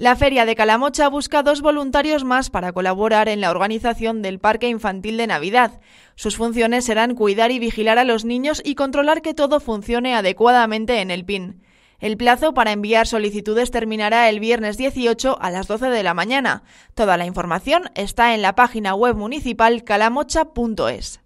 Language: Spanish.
La Feria de Calamocha busca dos voluntarios más para colaborar en la organización del Parque Infantil de Navidad. Sus funciones serán cuidar y vigilar a los niños y controlar que todo funcione adecuadamente en el PIN. El plazo para enviar solicitudes terminará el viernes 18 a las 12 de la mañana. Toda la información está en la página web municipal calamocha.es.